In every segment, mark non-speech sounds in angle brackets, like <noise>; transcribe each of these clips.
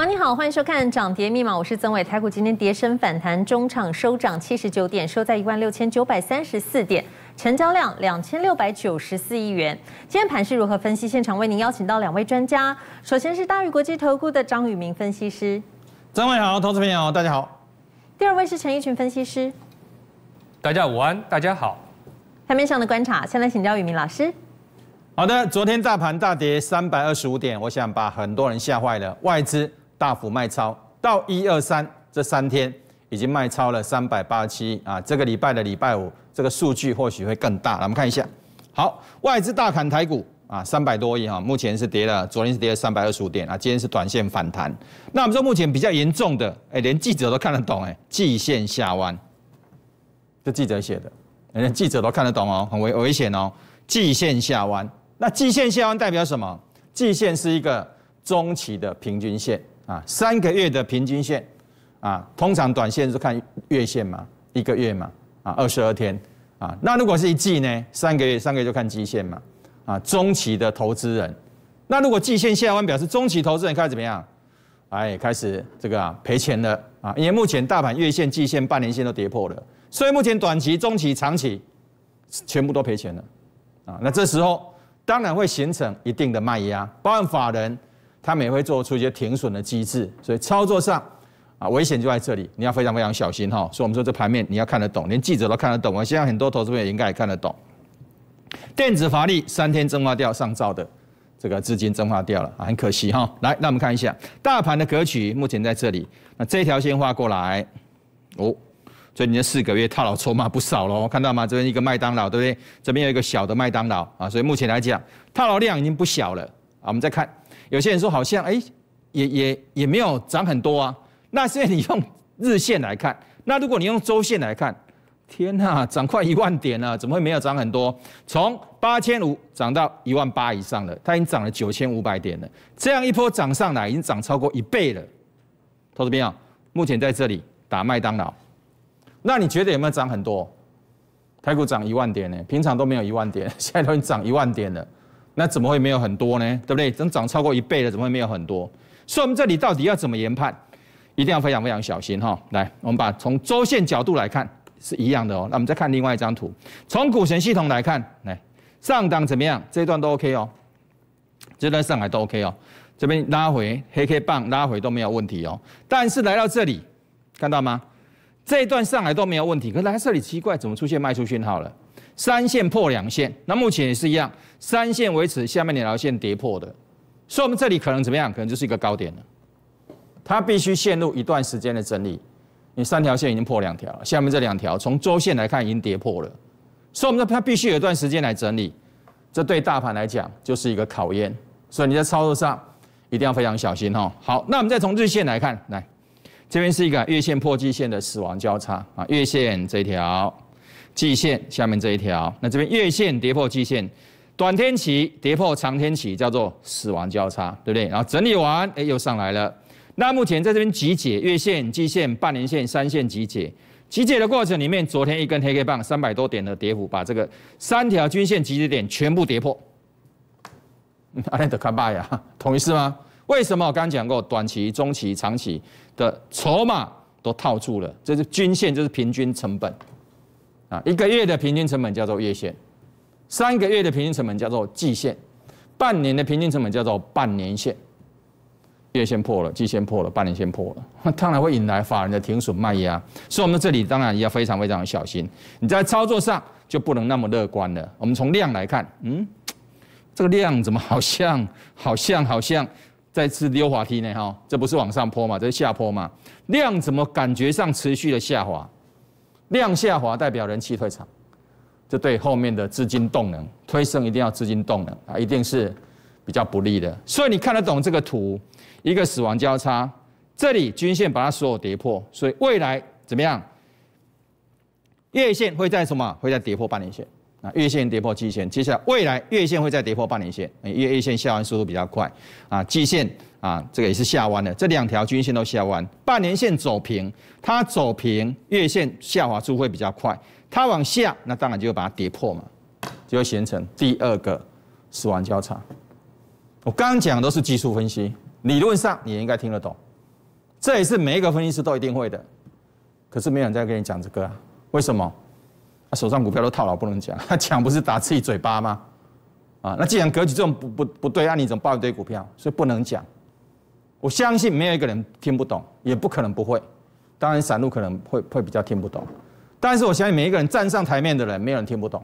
好，你好，欢迎收看《涨跌密码》，我是曾伟。台股今天跌升反弹，中场收涨七十九点，收在一万六千九百三十四点，成交量两千六百九十四亿元。今天盘是如何分析？现场为您邀请到两位专家，首先是大宇国际投顾的张宇明分析师，张伟好，投资朋友大家好。第二位是陈奕群分析师，大家午安，大家好。台面上的观察，先来请教宇明老师。好的，昨天大盘大跌三百二十五点，我想把很多人吓坏了，外资。大幅卖超到一二三这三天已经卖超了三百八十七啊！这个礼拜的礼拜五，这个数据或许会更大了。我们看一下，好，外资大砍台股啊，三百多亿啊，目前是跌了，昨天是跌了三百二十五点啊，今天是短线反弹。那我们说目前比较严重的，哎，连记者都看得懂，哎，季线下弯，这记者写的，连记者都看得懂哦，很危危险哦，季线下弯。那季线下弯代表什么？季线是一个中期的平均线。啊，三个月的平均线，啊，通常短线是看月线嘛，一个月嘛，啊，二十二天，啊，那如果是一季呢？三个月，三个月就看季线嘛，啊，中期的投资人，那如果季线下弯表示中期投资人开始怎么样？哎，开始这个赔钱了，啊，因为目前大盘月线、季线、半年线都跌破了，所以目前短期、中期、长期全部都赔钱了，啊，那这时候当然会形成一定的卖压，包含法人。他们也会做出一些停损的机制，所以操作上啊，危险就在这里，你要非常非常小心哈。所以我们说这盘面你要看得懂，连记者都看得懂，我现在很多投资朋友应该也看得懂。电子乏力，三天蒸发掉上照的这个资金蒸发掉了，很可惜哈。来，那我们看一下大盘的格局，目前在这里。那这条线画过来哦，所以你这四个月套牢筹码不少喽，看到吗？这边一个麦当劳，对不对？这边有一个小的麦当劳啊，所以目前来讲，套牢量已经不小了啊。我们再看。有些人说好像哎，也也也没有涨很多啊。那现在你用日线来看，那如果你用周线来看，天呐，涨快一万点了，怎么会没有涨很多？从八千五涨到一万八以上了，它已经涨了九千五百点了。这样一波涨上来，已经涨超过一倍了。投资朋友，目前在这里打麦当劳，那你觉得有没有涨很多？台股涨一万点呢，平常都没有一万点，<laughs> 现在都已经涨一万点了。那怎么会没有很多呢？对不对？等涨超过一倍了，怎么会没有很多？所以，我们这里到底要怎么研判？一定要非常非常小心哈！来，我们把从周线角度来看是一样的哦。那我们再看另外一张图，从股神系统来看，来上档怎么样？这一段都 OK 哦，这段上海都 OK 哦。这边拉回黑 K 棒拉回都没有问题哦。但是来到这里，看到吗？这一段上海都没有问题，可是来到这里奇怪，怎么出现卖出讯号了？三线破两线，那目前也是一样，三线维持，下面两条线跌破的，所以我们这里可能怎么样？可能就是一个高点了，它必须陷入一段时间的整理，你三条线已经破两条了，下面这两条从周线来看已经跌破了，所以我们说它必须有一段时间来整理，这对大盘来讲就是一个考验，所以你在操作上一定要非常小心哦。好，那我们再从日线来看，来，这边是一个月线破季线的死亡交叉啊，月线这一条。季线下面这一条，那这边月线跌破季线，短天期跌破长天期，叫做死亡交叉，对不对？然后整理完，哎，又上来了。那目前在这边集解，月线、季线、半年线、三线集解。集解的过程里面，昨天一根黑 K 棒，三百多点的跌幅，把这个三条均线集结点全部跌破。<laughs> 阿列德卡巴呀，同意是吗？为什么？我刚刚讲过，短期、中期、长期的筹码都套住了，这是均线，就是平均成本。啊，一个月的平均成本叫做月线，三个月的平均成本叫做季线，半年的平均成本叫做半年线。月线破了，季线破了，半年线破了，那 <laughs> 当然会引来法人的停损卖压，所以我们这里当然要非常非常小心。你在操作上就不能那么乐观了。我们从量来看，嗯，这个量怎么好像好像好像再次溜滑梯呢？哈，这不是往上坡嘛，这是下坡嘛？量怎么感觉上持续的下滑？量下滑代表人气退场，这对后面的资金动能推升一定要资金动能啊，一定是比较不利的。所以你看得懂这个图，一个死亡交叉，这里均线把它所有跌破，所以未来怎么样？月线会在什么？会在跌破半年线。啊，月线跌破季线，接下来未来月线会再跌破半年线。因为月线下弯速度比较快，啊，季线啊，这个也是下弯的，这两条均线都下弯，半年线走平，它走平，月线下滑速度会比较快，它往下，那当然就会把它跌破嘛，就会形成第二个死亡交叉。我刚讲的都是技术分析，理论上你应该听得懂，这也是每一个分析师都一定会的，可是没有人再跟你讲这个啊，为什么？手上股票都套牢，不能讲，<laughs> 他讲不是打自己嘴巴吗？啊，那既然格局这种不不不对，那你怎么抱一堆股票？所以不能讲。我相信没有一个人听不懂，也不可能不会。当然散户可能会会比较听不懂，但是我相信每一个人站上台面的人，没有人听不懂。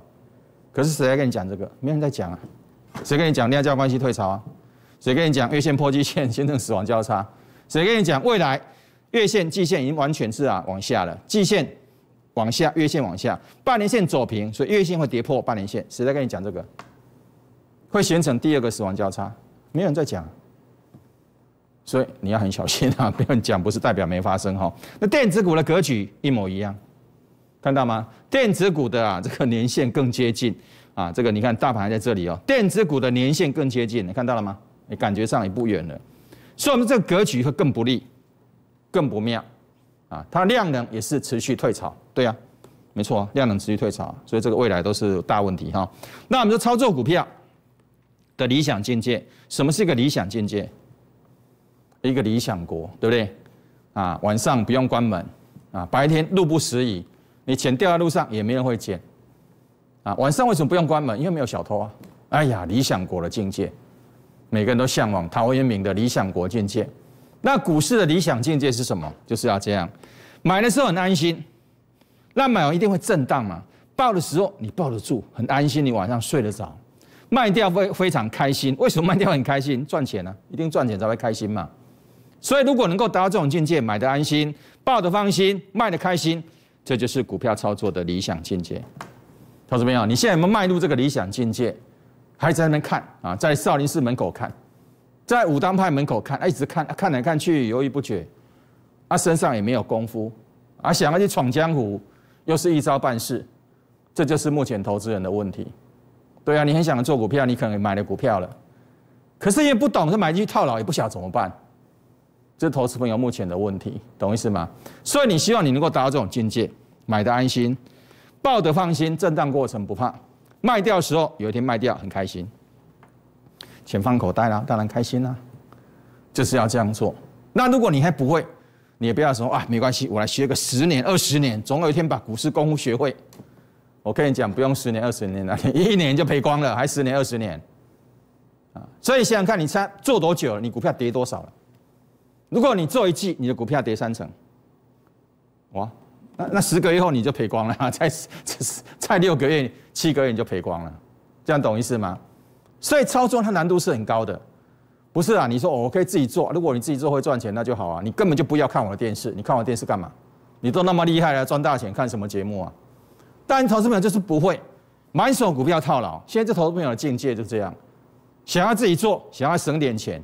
可是谁在跟你讲这个？没人在讲啊。谁跟你讲量价关系退潮啊？谁跟你讲月线破季线形成死亡交叉？谁跟你讲未来月线季线已经完全是啊往下了季线。往下，月线往下，半年线走平，所以月线会跌破半年线。谁在跟你讲这个？会形成第二个死亡交叉，没有人在讲，所以你要很小心啊！不要讲，不是代表没发生哈。那电子股的格局一模一样，看到吗？电子股的啊，这个年线更接近啊，这个你看大盘还在这里哦，电子股的年线更接近，你看到了吗？你感觉上也不远了，所以我们这个格局会更不利，更不妙。啊，它量能也是持续退潮，对啊，没错，量能持续退潮，所以这个未来都是大问题哈。那我们说操作股票的理想境界，什么是一个理想境界？一个理想国，对不对？啊，晚上不用关门，啊，白天路不拾遗，你钱掉在路上也没人会捡，啊，晚上为什么不用关门？因为没有小偷啊。哎呀，理想国的境界，每个人都向往陶渊明的理想国境界。那股市的理想境界是什么？就是要这样，买的时候很安心。那买完一定会震荡嘛？抱的时候你抱得住，很安心，你晚上睡得着。卖掉会非常开心。为什么卖掉很开心？赚钱啊，一定赚钱才会开心嘛。所以如果能够达到这种境界，买的安心，抱的放心，卖的开心，这就是股票操作的理想境界。同志们，啊，你现在有没有迈入这个理想境界？还在那边看啊，在少林寺门口看。在武当派门口看，一直看看来看去，犹豫不决。他身上也没有功夫，啊，想要去闯江湖，又是一招半式。这就是目前投资人的问题。对啊，你很想做股票，你可能买了股票了，可是也不懂，是买进去套牢，也不晓得怎么办。这是投资朋友目前的问题，懂意思吗？所以你希望你能够达到这种境界：买的安心，抱的放心，震荡过程不怕，卖掉的时候有一天卖掉很开心。钱放口袋啦，当然开心啦，就是要这样做。那如果你还不会，你也不要说啊，没关系，我来学个十年二十年，总有一天把股市功夫学会。我跟你讲，不用十年二十年了，<laughs> 一年就赔光了，还十年二十年？啊，所以想想看你差做多久，你股票跌多少了？如果你做一季，你的股票跌三成，哇，那那十个月后你就赔光了，在在在六个月、七个月你就赔光了，这样懂意思吗？所以操作它难度是很高的，不是啊？你说我可以自己做，如果你自己做会赚钱，那就好啊。你根本就不要看我的电视，你看我电视干嘛？你都那么厉害了，赚大钱，看什么节目啊？但投资朋友就是不会，满手股票套牢。现在这投资朋友的境界就这样，想要自己做，想要省点钱，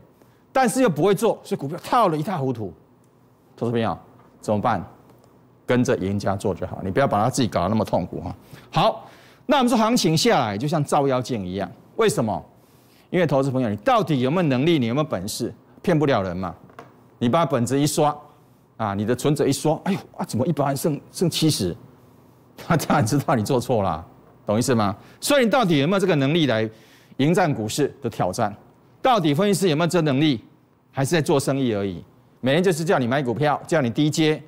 但是又不会做，是股票套了一塌糊涂。投资朋友怎么办？跟着赢家做就好，你不要把他自己搞得那么痛苦哈。好，那我们说行情下来就像照妖镜一样，为什么？因为投资朋友，你到底有没有能力？你有没有本事？骗不了人嘛！你把本子一刷，啊，你的存折一刷，哎呦，啊，怎么一百万剩剩七十？<laughs> 他当然知道你做错了，懂意思吗？所以你到底有没有这个能力来迎战股市的挑战？到底分析师有没有这能力？还是在做生意而已？每天就是叫你买股票，叫你低阶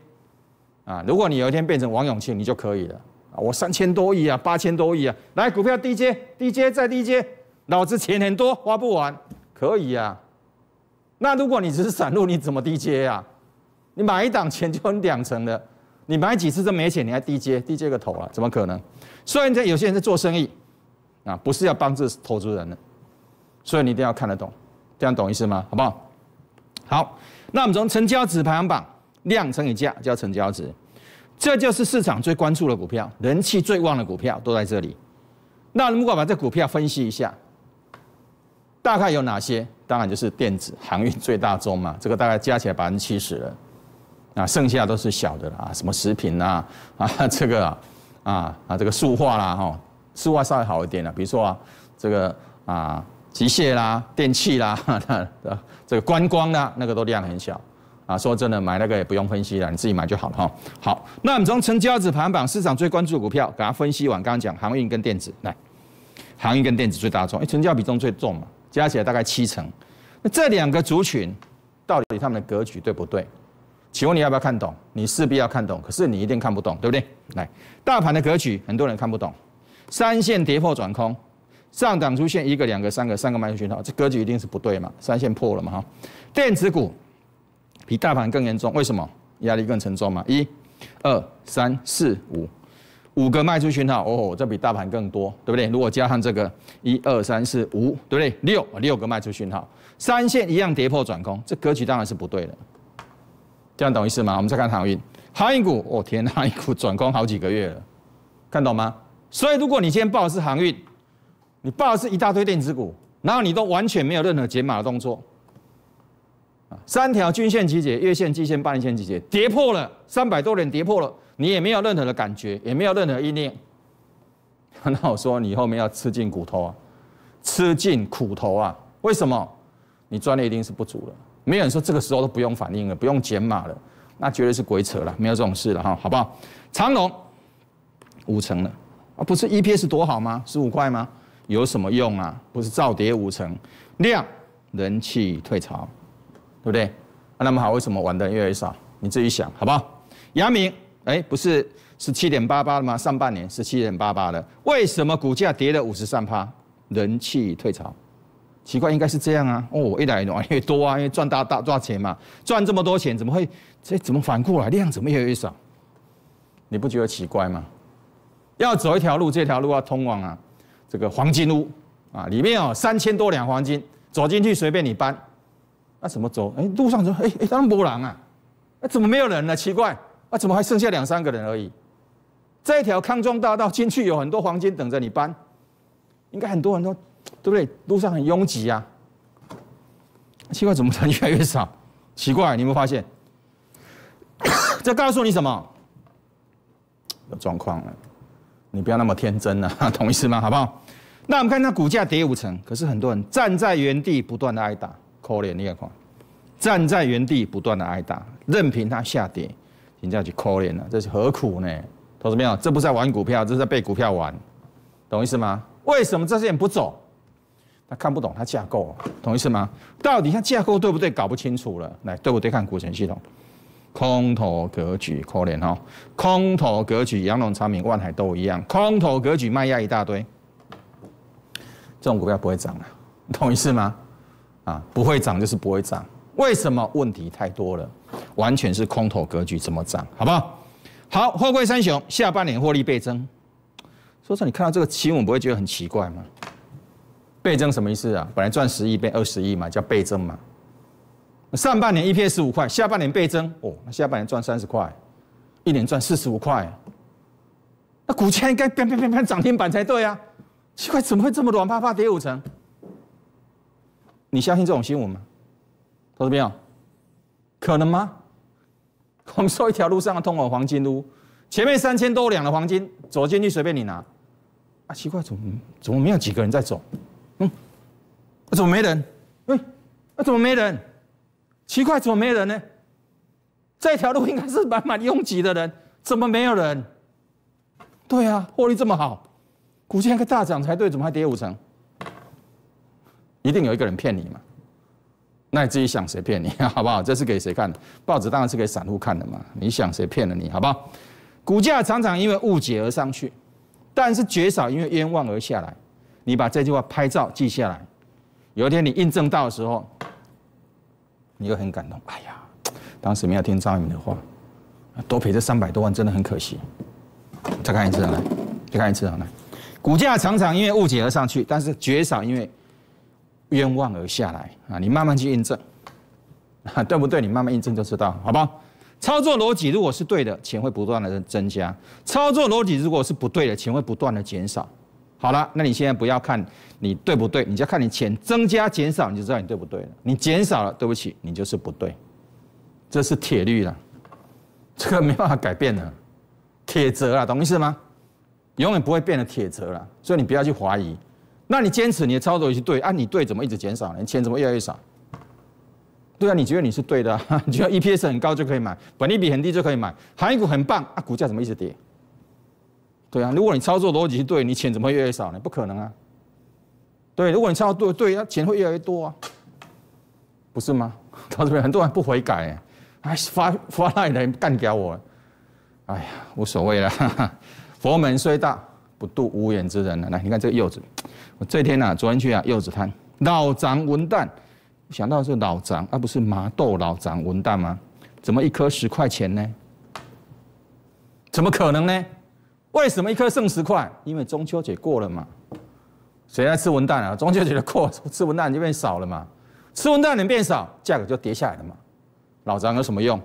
啊！如果你有一天变成王永庆，你就可以了啊！我三千多亿啊，八千多亿啊！来，股票低阶，低阶，再低阶。老子钱很多，花不完，可以呀。那如果你只是散入，你怎么低接呀？你买一档钱就分两层的，你买几次都没钱，你还低接？低接个头啊？怎么可能？所以，看有些人在做生意，啊，不是要帮助投资人的，所以你一定要看得懂，这样懂意思吗？好不好？好，那我们从成交值排行榜，量乘以价叫成交值，这就是市场最关注的股票，人气最旺的股票都在这里。那如果把这股票分析一下。大概有哪些？当然就是电子、航运最大宗嘛，这个大概加起来百分之七十了。啊，剩下都是小的了啊，什么食品啊，<laughs> 啊这个，啊啊这个塑化啦，吼，塑化稍微好一点了，比如说啊，这个啊机械啦、电器啦，那 <laughs> 这个观光啦，那个都量很小。啊，说真的，买那个也不用分析了，你自己买就好了哈。好，那我们从成交子行榜市场最关注的股票，给它分析完，刚刚讲航运跟电子，来，航运跟电子最大宗，哎，成交比重最重嘛。加起来大概七成，那这两个族群到底他们的格局对不对？请问你要不要看懂？你势必要看懂，可是你一定看不懂，对不对？来，大盘的格局很多人看不懂，三线跌破转空，上档出现一个、两个、三个、三个卖出讯号，这格局一定是不对嘛？三线破了嘛？哈，电子股比大盘更严重，为什么？压力更沉重嘛？一、二、三、四、五。五个卖出讯号哦，这比大盘更多，对不对？如果加上这个一二三四五，对不对？六六个卖出讯号，三线一样跌破转空，这格局当然是不对的。这样懂意思吗？我们再看航运，航运股哦，天啊，航运股转空好几个月了，看懂吗？所以如果你今天报的是航运，你报的是一大堆电子股，然后你都完全没有任何解码的动作啊，三条均线集结，月线、季线、半年线集结，跌破了三百多点，跌破了。你也没有任何的感觉，也没有任何意念。<laughs> 那我说你后面要吃尽苦头啊，吃尽苦头啊！为什么？你赚的一定是不足的。没有人说这个时候都不用反应了，不用减码了，那绝对是鬼扯了，没有这种事了哈，好不好？长龙五成了，啊，不是 EPS 多好吗？十五块吗？有什么用啊？不是造跌五成，量人气退潮，对不对？那么好，为什么玩的越来越少？你自己想，好不好？杨明。哎，不是十七点八八了吗？上半年十七点八八的，为什么股价跌了五十三趴？人气退潮，奇怪，应该是这样啊。哦，越来越多啊，因为赚大大赚钱嘛，赚这么多钱怎么会？这怎么反过来量怎么越来越少？你不觉得奇怪吗？要走一条路，这条路要通往啊这个黄金屋啊，里面哦三千多两黄金，走进去随便你搬。那怎么走？哎，路上怎么哎哎当波浪啊？哎，怎么没有人呢？奇怪。啊，怎么还剩下两三个人而已？这一条康庄大道进去有很多黄金等着你搬，应该很多人多，对不对？路上很拥挤啊。奇怪，怎么人越来越少？奇怪，你有没有发现？这告诉你什么？有状况了，你不要那么天真了，同 <laughs> 意是吗？好不好？那我们看它股价跌五成，可是很多人站在原地不断的挨打，抠脸捏看，站在原地不断的挨打，任凭它下跌。评价去可怜了，这是何苦呢？同志们友，这不是在玩股票，这是在被股票玩，懂意思吗？为什么这些人不走？他看不懂他架构，懂意思吗？到底他架构对不对，搞不清楚了。来，对不对看股权系统，空头格局可怜哦，空头格局，洋龙产品、万海都一样，空头格局卖压一大堆，这种股票不会涨了，懂意思吗？啊，不会涨就是不会涨，为什么？问题太多了。完全是空头格局，怎么涨？好不好？好，货柜三雄下半年获利倍增。说说，你看到这个新闻不会觉得很奇怪吗？倍增什么意思啊？本来赚十亿变二十亿嘛，叫倍增嘛。上半年 EPS 五块，下半年倍增，哦，下半年赚三十块，一年赚四十五块。那股价应该变变变变涨停板才对啊！奇怪，怎么会这么软趴趴跌五成？你相信这种新闻吗？投资朋友，可能吗？我们说一条路上通往黄金屋，前面三千多两的黄金，走进去随便你拿。啊，奇怪，怎么怎么没有几个人在走？嗯，怎么没人？哎，怎么没人？奇怪，怎么没人呢？这条路应该是满满拥挤的人，怎么没有人？对啊，获利这么好，股价应该大涨才对，怎么还跌五成？一定有一个人骗你嘛。那你自己想谁骗你 <laughs> 好不好？这是给谁看？的？报纸当然是给散户看的嘛。你想谁骗了你好不好？股价常常因为误解而上去，但是绝少因为冤枉而下来。你把这句话拍照记下来，有一天你印证到的时候，你会很感动。哎呀，当时没有听张云的话，多赔这三百多万真的很可惜。再看一次，来，再看一次，来。股价常常因为误解而上去，但是绝少因为。冤枉而下来啊！你慢慢去印证，<laughs> 对不对？你慢慢印证就知道，好不好？操作逻辑如果是对的，钱会不断的增加；操作逻辑如果是不对的，钱会不断的减少。好了，那你现在不要看你对不对，你就看你钱增加减少，你就知道你对不对了。你减少了，对不起，你就是不对，这是铁律了，这个没办法改变的，铁则啊，懂意思吗？永远不会变得铁则了，所以你不要去怀疑。那你坚持你的操作也是对啊，你对怎么一直减少呢？你钱怎么越来越少？对啊，你觉得你是对的，<laughs> 你觉得 EPS 很高就可以买，本利比很低就可以买，行业股很棒啊，股价怎么一直跌？对啊，如果你操作逻辑对，你钱怎么越来越少呢？不可能啊。对，如果你操作对对啊，钱会越来越多啊，不是吗？<laughs> 很多人不悔改，还 <laughs> 发发赖人干掉我，哎呀，无所谓了，佛门虽大。不渡无缘之人了。来，你看这个柚子，我这天呐，昨天去啊，柚子摊，老张文蛋，想到是老张，而不是麻豆老张文蛋吗？怎么一颗十块钱呢？怎么可能呢？为什么一颗剩十块？因为中秋节过了嘛，谁来吃文旦啊？中秋节的过，<laughs> 吃文旦就变少了嘛，吃文旦人变少，价格就跌下来了嘛。老张有什么用？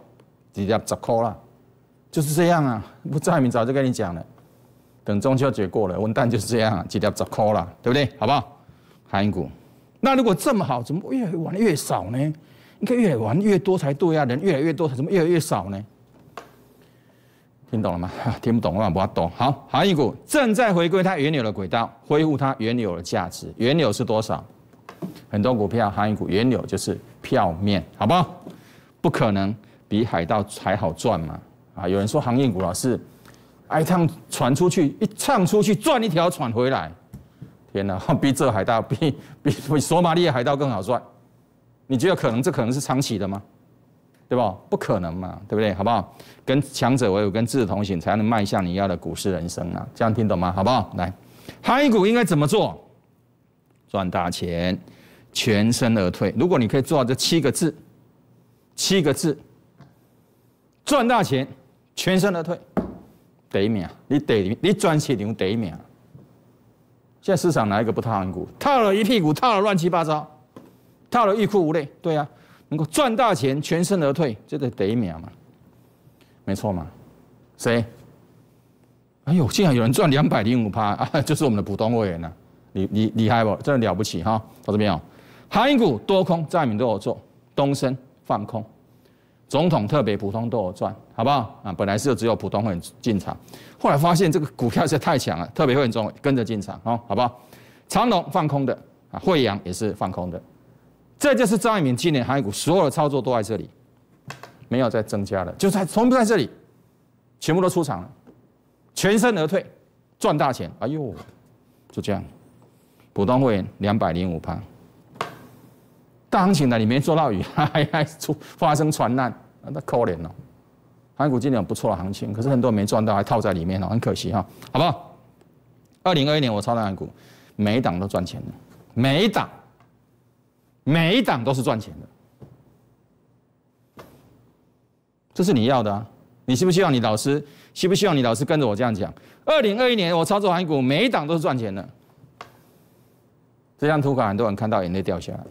直接十块了，就是这样啊。不，海明早就跟你讲了。等中秋节过了，文蛋就是这样，几条十块了，对不对？好不好？行股，那如果这么好，怎么越玩越少呢？应该越玩越多才对啊，人越来越多，怎么越来越少呢？听懂了吗？<laughs> 听不懂的话不要懂。好，行业股正在回归它原有的轨道，恢复它原有的价值。原有是多少？很多股票行业股原有就是票面，好不好？不可能比海盗还好赚嘛？啊，有人说行业股啊是。挨趟传出去，一唱出去赚一条船回来。天哪，<laughs> 比这海盗比比索马里海盗更好赚。你觉得可能这可能是长期的吗？对吧？不可能嘛，对不对？好不好？跟强者唯有跟智者同行，才能迈向你要的股市人生啊！这样听懂吗？好不好？来，海股应该怎么做？赚大钱，全身而退。如果你可以做到这七个字，七个字，赚大钱，全身而退。得名，你得你赚起第得名。现在市场哪一个不套盘股？套了一屁股，套了乱七八糟，套了欲哭无泪。对啊，能够赚大钱全身而退，这得得名嘛，没错嘛。谁？哎呦，竟然有人赚两百零五趴，<laughs> 就是我们的股东会员呢。你你厉害不？真的了不起哈。这边没有？盘股多空，张民都有做，东升放空。总统特别普通都有赚，好不好啊？本来是只有普通会员进场，后来发现这个股票是太强了，特别会员中跟着进场哦，好不好？长荣放空的啊，惠阳也是放空的，这就是张一鸣今年业股所有的操作都在这里，没有再增加了，就在从不在这里，全部都出场了，全身而退，赚大钱。哎呦，就这样，普通会员两百零五盘。大行情呢，你没做到鱼，还 <laughs> 还出发生船难，那可怜哦。港股今年不错的行情，可是很多人没赚到，还套在里面哦，很可惜哈。好不好？二零二一年我操大盘股，每一档都赚钱的，每一档，每一档都是赚钱的。这是你要的，啊？你希不希望你老师希不希望你老师跟着我这样讲，二零二一年我操作港股，每一档都是赚钱的。这张图卡很多人看到眼泪掉下来。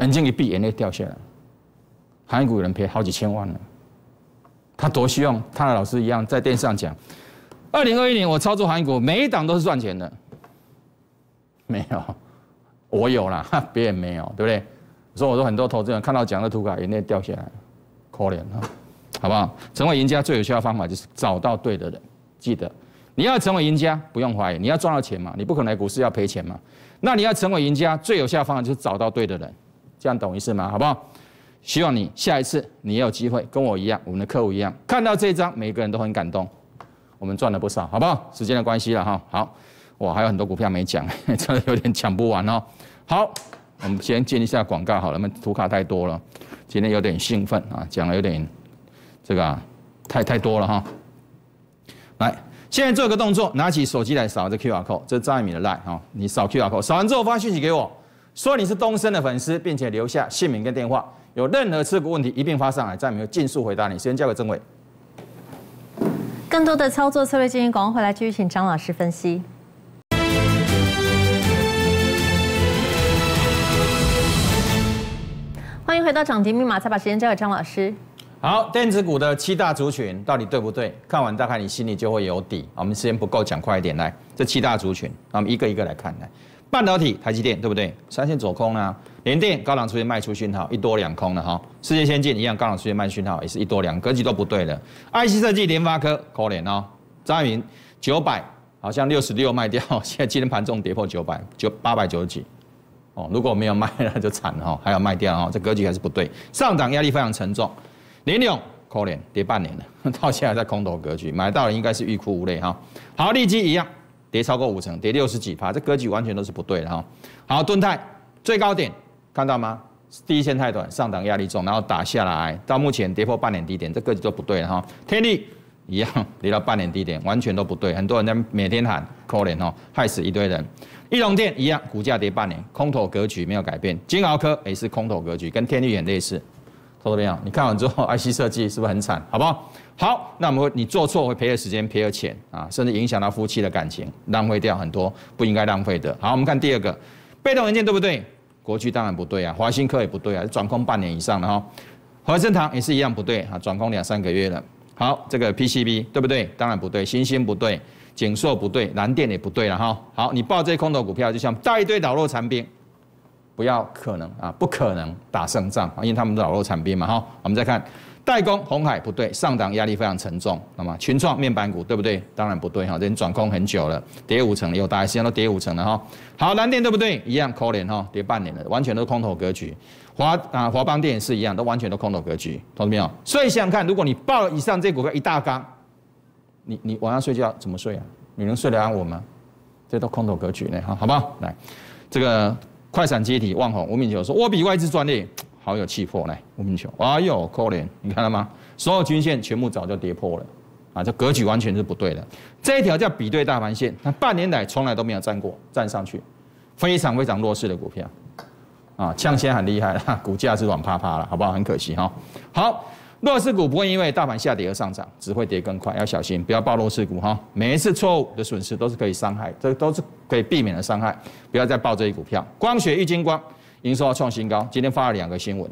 眼睛一闭，眼泪掉下来。韩国人赔好几千万了，他多希望他的老师一样在电视上讲：，二零二一年我操作韩国，每一档都是赚钱的。没有，我有了，<laughs> 别也没有，对不对？所以我说，很多投资人看到讲的图卡，眼泪掉下来，可怜啊，好不好？成为赢家最有效的方法就是找到对的人。记得，你要成为赢家，不用怀疑，你要赚到钱嘛，你不可能来股市要赔钱嘛。那你要成为赢家最有效的方法就是找到对的人。这样懂意思吗？好不好？希望你下一次你也有机会跟我一样，我们的客户一样看到这一张，每个人都很感动。我们赚了不少，好不好？时间的关系了哈。好，我还有很多股票没讲，<laughs> 真的有点讲不完哦。好，我们先进一下广告，好，了，那图卡太多了，今天有点兴奋啊，讲了有点这个太太多了哈。来，现在做一个动作，拿起手机来扫这 QR code，这是张爱鸣的 line 哈，你扫 QR code，扫完之后发讯息给我。说你是东升的粉丝，并且留下姓名跟电话，有任何持股问题一并发上来，再没有尽速回答你。时间交给政委。更多的操作策略建议，广告回来继续请张老师分析。欢迎回到涨停密码，再把时间交给张老师。好，电子股的七大族群到底对不对？看完大概你心里就会有底。我们时间不够，讲快一点来。这七大族群，那们一个一个来看来。半导体，台积电对不对？三线走空啦！联电、高档出现卖出讯号，一多两空了哈。世界先进一样，高档出现卖讯号，也是一多两，格局都不对了。IC 设计，联发科，可怜哦，张云九百，好像六十六卖掉，<laughs> 现在今天盘中跌破九百九八百九十几哦。如果没有卖那就惨了哈，还要卖掉哈，这格局还是不对，上涨压力非常沉重。联咏，可怜，跌半年了，<laughs> 到现在在空头格局，买到了应该是欲哭无泪哈。好，利基一样。跌超过五成，跌六十几趴，这格局完全都是不对的哈。好，盾泰最高点看到吗？第一线太短，上档压力重，然后打下来到目前跌破半年低点，这格局都不对了哈。天力一样跌到半年低点，完全都不对。很多人在每天喊，扣怜哦，害死一堆人。一龙电一样股价跌半年，空头格局没有改变。金鳌科也是空头格局，跟天力很类似。说的怎你看完之后，IC 设计是不是很惨？好不好？好，那么你做错会赔了时间，赔了钱啊，甚至影响到夫妻的感情，浪费掉很多不应该浪费的。好，我们看第二个，被动元件对不对？国巨当然不对啊，华新科也不对啊，转空半年以上的哈，和升堂也是一样不对啊，转空两三个月了。好，这个 PCB 对不对？当然不对，星星不对，景硕不对，蓝电也不对了哈。好，你报这空头股票，就像带一堆老弱残兵。不要可能啊，不可能打胜仗啊，因为他们老弱残兵嘛哈。我们再看代工红海不对，上档压力非常沉重。那么群创面板股对不对？当然不对哈，已经转空很久了，跌五成又大概时间都跌五成了哈。好，蓝电对不对？一样扣脸哈，跌半年了，完全都是空头格局。华啊华邦电也是一样，都完全都空头格局，懂了没有？所以想想看，如果你报了以上这股票一大缸，你你晚上睡觉怎么睡啊？你能睡得安稳吗？这都空头格局呢哈，好不好？来，这个。快闪接体望红，吴敏球说：“我比外资专业，<tsk> 好有气魄嘞！”吴敏球，哎呦，可怜，你看到吗？所有均线全部早就跌破了啊！这格局完全是不对的。这一条叫比对大盘线，那半年来从来都没有站过，站上去，非常非常弱势的股票啊，抢先很厉害，股价是软趴趴了，好不好？很可惜哈。好。弱势股不会因为大盘下跌而上涨，只会跌更快，要小心，不要暴露势股哈。每一次错误的损失都是可以伤害，这都是可以避免的伤害，不要再抱这一股票。光学、亿金光营收创新高，今天发了两个新闻，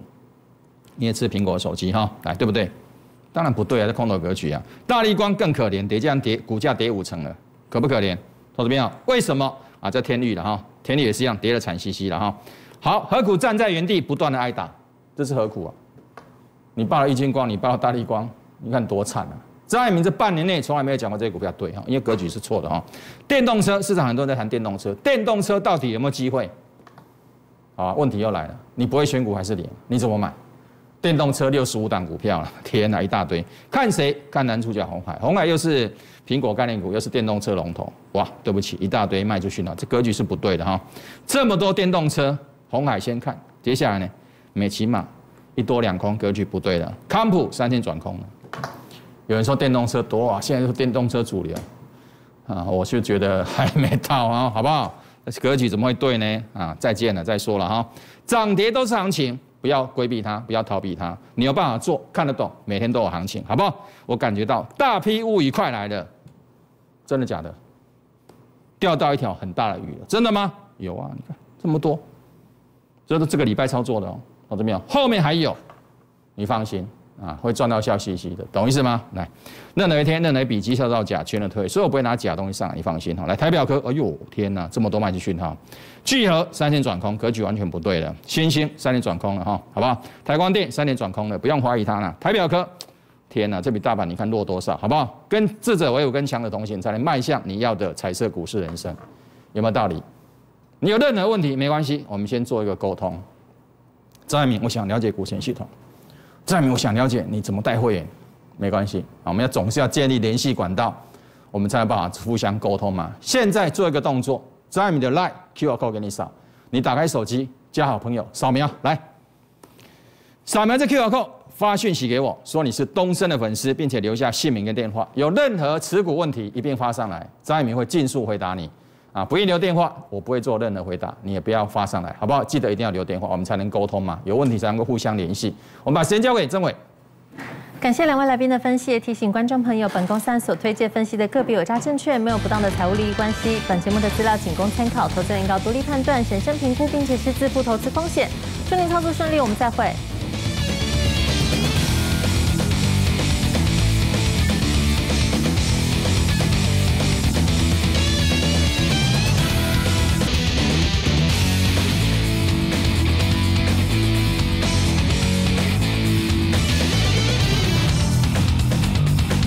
你也吃苹果手机哈，来对不对？当然不对啊，这空头格局啊。大力光更可怜，跌样跌，股价跌五成了，可不可怜？同朋们，为什么啊？在天域了哈，天域也是一样，跌得惨兮兮了哈。好，何苦站在原地不断的挨打，这是何苦啊？你爆了易斤光，你爆了大力光，你看多惨啊！张爱民这半年内从来没有讲过这些股票，对哈，因为格局是错的哈。电动车市场很多人在谈电动车，电动车到底有没有机会？啊，问题又来了，你不会选股还是你？你怎么买？电动车六十五档股票了，天哪，一大堆，看谁看南主角红海，红海又是苹果概念股，又是电动车龙头，哇，对不起，一大堆卖出去了，这格局是不对的哈。这么多电动车，红海先看，接下来呢，美骑马。一多两空格局不对了，康普三天转空了。有人说电动车多啊，现在是电动车主流啊，我就觉得还没到啊，好不好？格局怎么会对呢？啊，再见了，再说了哈，涨跌都是行情，不要规避它，不要逃避它，你有办法做，看得懂，每天都有行情，好不好？我感觉到大批物鱼快来了，真的假的？钓到一条很大的鱼，真的吗？有啊，你看这么多，这都这个礼拜操作的哦。我这边有，后面还有，你放心啊，会赚到笑嘻嘻的，懂意思吗？来，任哪一天何哪笔绩效造假，全人退，所以我不会拿假东西上，你放心哈。来，台表科，哎呦，天哪，这么多卖资讯哈，聚合三天转空，格局完全不对了，星星三点转空了哈，好不好？台光电三点转空了，不用怀疑它了。台表科，天哪，这笔大盘你看落多少，好不好？跟智者唯有跟强的同行，才能迈向你要的彩色股市人生，有没有道理？你有任何问题，没关系，我们先做一个沟通。张爱民，我想了解股权系统。张爱民，我想了解你怎么带会员，没关系啊，我们要总是要建立联系管道，我们才有办法互相沟通嘛。现在做一个动作，张爱民的 Line QR code 给你扫，你打开手机加好朋友，扫描来，扫描这 QR code，发讯息给我说你是东升的粉丝，并且留下姓名跟电话，有任何持股问题一并发上来，张爱民会尽速回答你。啊，不愿意留电话，我不会做任何回答，你也不要发上来，好不好？记得一定要留电话，我们才能沟通嘛，有问题才能够互相联系。我们把时间交给政委，感谢两位来宾的分析，也提醒观众朋友，本公司所推荐分析的个别有价证券没有不当的财务利益关系，本节目的资料仅供参考，投资人要独立判断，审慎评估，并且是自负投资风险。祝您操作顺利，我们再会。